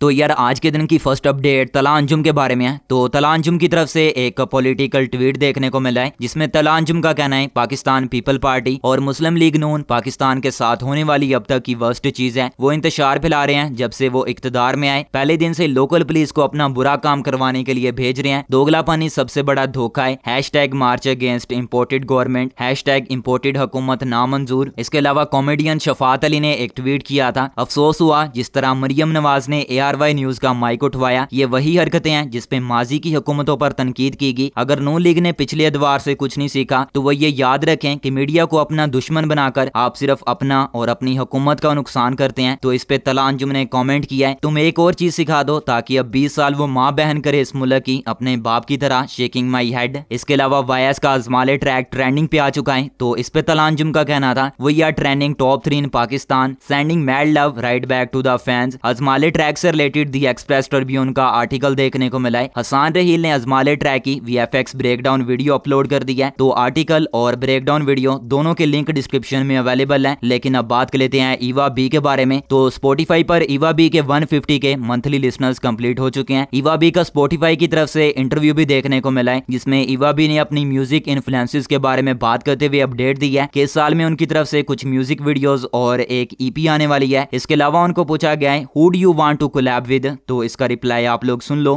तो यार आज के दिन की फर्स्ट अपडेट तला अंजुम के बारे में है तो तला अंजुम की तरफ से एक पॉलिटिकल ट्वीट देखने को मिला है जिसमें तला अंजुम का कहना है पाकिस्तान पीपल पार्टी और मुस्लिम लीग नून पाकिस्तान के साथ होने वाली अब तक की वर्स्ट चीज है वो इंतजार फैला रहे हैं जब से वो इकतदार में आए पहले दिन से लोकल पुलिस को अपना बुरा काम करवाने के लिए भेज रहे हैं दोगला पानी सबसे बड़ा धोखा है tag march against imported government hashtag imported हुकूमत नामंजूर इसके अलावा कॉमेडियन शफात अली ने एक ट्वीट किया था अफसोस हुआ जिस तरह मरियम नवाज ने ए आरवाई न्यूज का माइक उठवाया ये वही हरकतें हैं जिसपे माजी की हुकूमतों पर तनकीद की गई अगर नू लीग ने पिछले एतवार से कुछ नहीं सीखा तो वह ये याद रखें कि मीडिया को अपना दुश्मन बनाकर आप सिर्फ अपना और अपनी हुकूमत का नुकसान करते हैं तो इस पे तला अंजुम ने कॉमेंट किया है तुम एक और चीज सिखा दो ताकि अब बीस साल वो माँ बहन करे इस मुल्क की अपने बाप की तरह शेकिंग माई हेड इसके अलावा वायस का अजमाले ट्रैक ट्रेंडिंग पे आ चुका है तो इस पे तलांजुम का कहना था वो यार trending top three in Pakistan sending mad love right back to the fans अजमाले ट्रैक से रिलेटेड दी एक्सप्रेस टर्ब्यून का आर्टिकल देखने को मिला है हसान रहील ने अजमाले ट्रैक की V F X breakdown video upload कर दिया है तो आर्टिकल और ब्रेकडाउन वीडियो दोनों के लिंक डिस्क्रिप्शन में अवेलेबल है लेकिन अब बात कर लेते हैं ईवा बी के बारे में तो स्पोटिफाई पर ईवा बी के 150 के मंथली लिस्नर्स कम्प्लीट हो चुके हैं ईवा बी का स्पोटिफाई की तरफ से इंटरव्यू भी देखने को मिला है जिसमें ईवा बी ने अपनी म्यूजिक इन्फ्लुएंसेस के बारे में बात करते हुए अपडेट दी है कि इस साल में उनकी तरफ से कुछ म्यूजिक वीडियोस और एक ईपी e आने वाली है इसके अलावा उनको पूछा गया है who do you want to collab collab with तो इसका रिप्लाई आप लोग सुन लो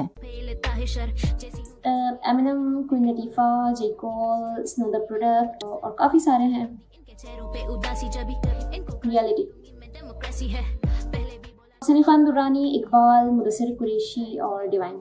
Eminem Queen Latifah J Cole Snow the Product और काफी सारे हैं रियलिटी सनी खान दुरानी इकबाल मुदसर कुरेशी और डिवाइन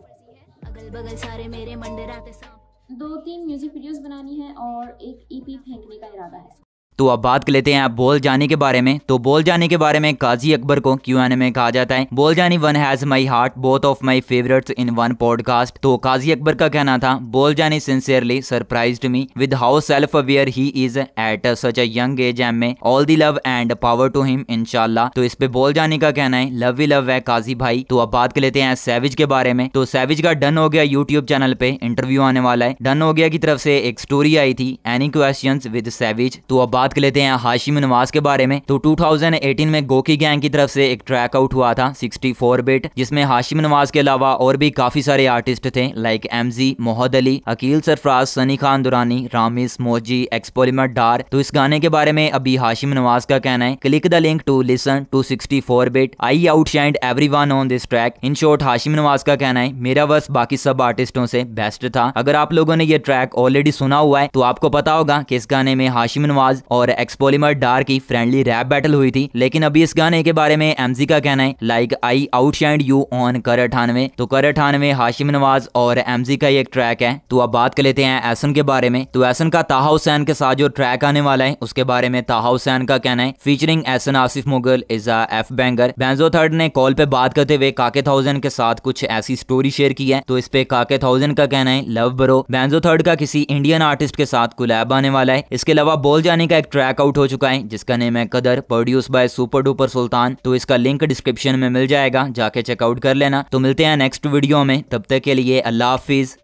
अगल बगल सारे मेरे दो तीन म्यूजिक वीडियोस बनानी है और एक ईपी e फेंकने का इरादा है तो अब बात कर लेते हैं आप बोल जानी के बारे में तो बोल जाने के बारे में काजी अकबर को क्यू एन में कहा जाता है बोल जानी one has my heart both of my favourites in one podcast तो काजी अकबर का कहना था बोल जानी sincerely surprise me with how self aware he is at such a young age man all the love and power to him इनशाला तो इस पे बोल जाने का कहना है लव वी लव है काजी भाई तो अब बात कर लेते हैं सैविज के बारे में तो सैविज का डन हो गया यूट्यूब चैनल पे इंटरव्यू आने वाला है डन हो गया की तरफ से एक स्टोरी आई थी एनी क्वेश्चन विद सैविज तो अब बात बात कर लेते हैं हाशिम नवाज के बारे में तो 2018 में गोकी गैंग की तरफ से एक ट्रैक आउट हुआ था 64 बिट जिसमें हाशिम नवाज के अलावा और भी काफी सारे आर्टिस्ट थे लाइक एमजी मोहद अली अकील सरफराज सनी खान दुरानी रामिस मोजी एक्सपोलिमर डार तो इस गाने के बारे में अभी हाशिम नवाज का कहना है click the link to listen to sixty four bit I outshined everyone on this track in short Hashim Nawaz का कहना है मेरा वर्स बाकी सब आर्टिस्टों से बेस्ट था अगर आप लोगों ने यह ट्रैक ऑलरेडी सुना हुआ है तो आपको पता होगा कि इस गाने में हाशिम नवाज और एक्सपोलिमर डार की फ्रेंडली रैप बैटल हुई थी लेकिन अभी इस गाने के बारे में एमजी का कहना है like I shined you on कर अठानवे तो कर अठानवे हाशिम नवाज और एमजी का एक ट्रैक है तो अब बात कर लेते हैं एसन के बारे में तो एसन का ताहा हुसैन के साथ जो ट्रैक आने वाला है उसके बारे में ताहा हुसैन का कहना है featuring Ahsan Asif Mughal is a F banger बैंजो थर्ड ने कॉल पे बात करते हुए काके थाउजेंड के साथ कुछ ऐसी स्टोरी शेयर की है तो इस पे काके थाउजेंड का कहना है लव ब्रो बैंजो थर्ड का किसी इंडियन आर्टिस्ट के साथ कुलैब आने वाला है इसके अलावा बोल जाने का एक ट्रैक आउट हो चुका है जिसका नेम है कदर produce by super duper Sultan तो इसका लिंक डिस्क्रिप्शन में मिल जाएगा जाके चेकआउट कर लेना तो मिलते हैं नेक्स्ट वीडियो में तब तक के लिए अल्लाह हाफिज़